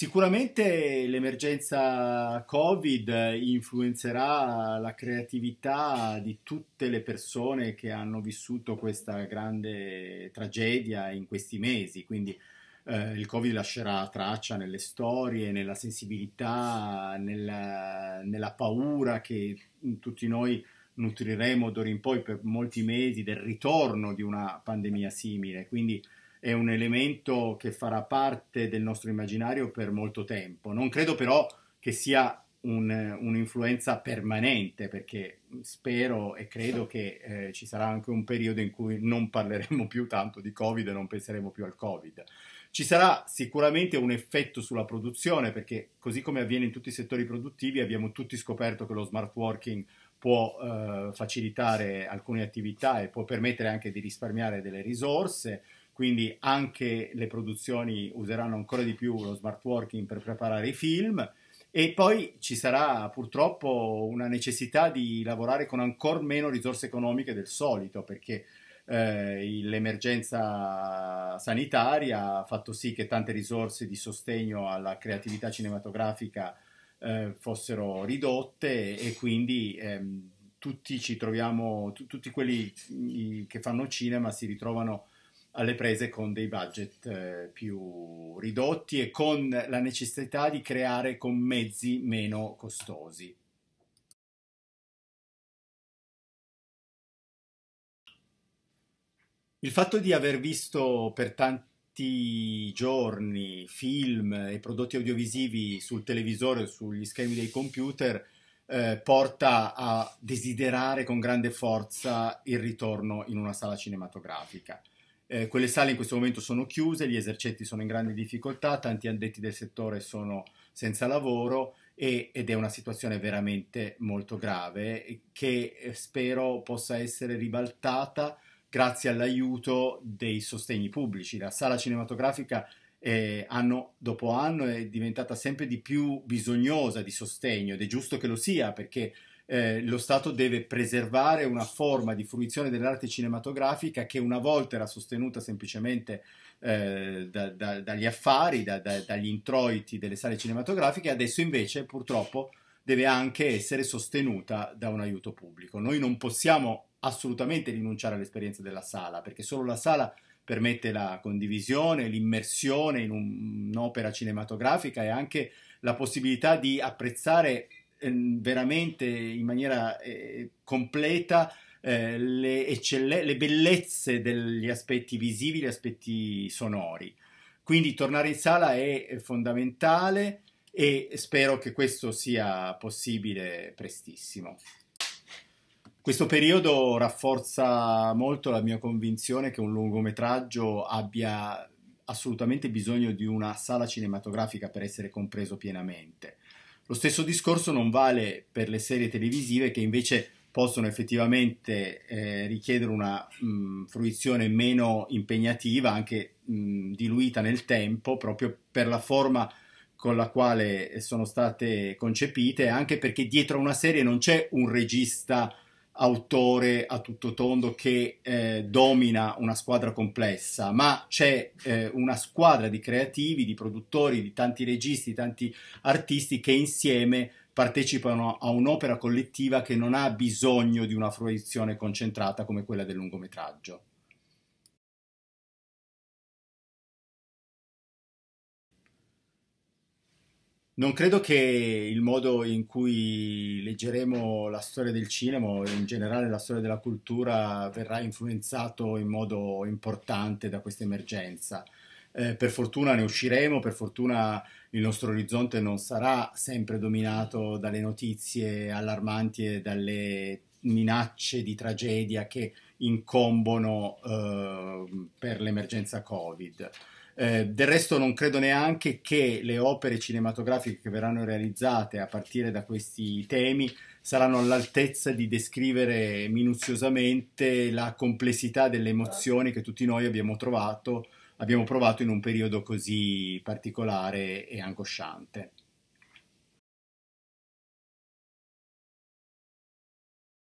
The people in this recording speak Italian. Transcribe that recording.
Sicuramente l'emergenza Covid influenzerà la creatività di tutte le persone che hanno vissuto questa grande tragedia in questi mesi, quindi eh, il Covid lascerà traccia nelle storie, nella sensibilità, nella, nella paura che tutti noi nutriremo d'ora in poi per molti mesi del ritorno di una pandemia simile. Quindi è un elemento che farà parte del nostro immaginario per molto tempo. Non credo però che sia un, un'influenza permanente, perché spero e credo che eh, ci sarà anche un periodo in cui non parleremo più tanto di Covid e non penseremo più al Covid. Ci sarà sicuramente un effetto sulla produzione, perché così come avviene in tutti i settori produttivi, abbiamo tutti scoperto che lo smart working può eh, facilitare alcune attività e può permettere anche di risparmiare delle risorse quindi anche le produzioni useranno ancora di più lo smart working per preparare i film e poi ci sarà purtroppo una necessità di lavorare con ancora meno risorse economiche del solito perché eh, l'emergenza sanitaria ha fatto sì che tante risorse di sostegno alla creatività cinematografica eh, fossero ridotte e quindi ehm, tutti ci troviamo, t- tutti quelli che fanno cinema si ritrovano alle prese con dei budget eh, più ridotti e con la necessità di creare con mezzi meno costosi. Il fatto di aver visto per tanti giorni film e prodotti audiovisivi sul televisore o sugli schermi dei computer eh, porta a desiderare con grande forza il ritorno in una sala cinematografica. Eh, quelle sale in questo momento sono chiuse, gli esercenti sono in grande difficoltà, tanti addetti del settore sono senza lavoro e, ed è una situazione veramente molto grave eh, che eh, spero possa essere ribaltata grazie all'aiuto dei sostegni pubblici. La sala cinematografica eh, anno dopo anno è diventata sempre di più bisognosa di sostegno ed è giusto che lo sia perché eh, lo Stato deve preservare una forma di fruizione dell'arte cinematografica che una volta era sostenuta semplicemente eh, da, da, dagli affari, da, dagli introiti delle sale cinematografiche, adesso invece purtroppo deve anche essere sostenuta da un aiuto pubblico. Noi non possiamo assolutamente rinunciare all'esperienza della sala, perché solo la sala permette la condivisione, l'immersione in un'opera cinematografica e anche la possibilità di apprezzare Ehm, veramente in maniera eh, completa eh, le, eccelle- le bellezze degli aspetti visivi, gli aspetti sonori. Quindi tornare in sala è fondamentale e spero che questo sia possibile prestissimo. Questo periodo rafforza molto la mia convinzione che un lungometraggio abbia assolutamente bisogno di una sala cinematografica per essere compreso pienamente. Lo stesso discorso non vale per le serie televisive che invece possono effettivamente eh, richiedere una mh, fruizione meno impegnativa, anche mh, diluita nel tempo, proprio per la forma con la quale sono state concepite, anche perché dietro a una serie non c'è un regista autore a tutto tondo che eh, domina una squadra complessa, ma c'è eh, una squadra di creativi, di produttori, di tanti registi, tanti artisti che insieme partecipano a un'opera collettiva che non ha bisogno di una fruizione concentrata come quella del lungometraggio. Non credo che il modo in cui leggeremo la storia del cinema o in generale la storia della cultura verrà influenzato in modo importante da questa emergenza. Eh, per fortuna ne usciremo, per fortuna il nostro orizzonte non sarà sempre dominato dalle notizie allarmanti e dalle minacce di tragedia che incombono eh, per l'emergenza Covid. Eh, del resto non credo neanche che le opere cinematografiche che verranno realizzate a partire da questi temi saranno all'altezza di descrivere minuziosamente la complessità delle emozioni che tutti noi abbiamo trovato abbiamo provato in un periodo così particolare e angosciante.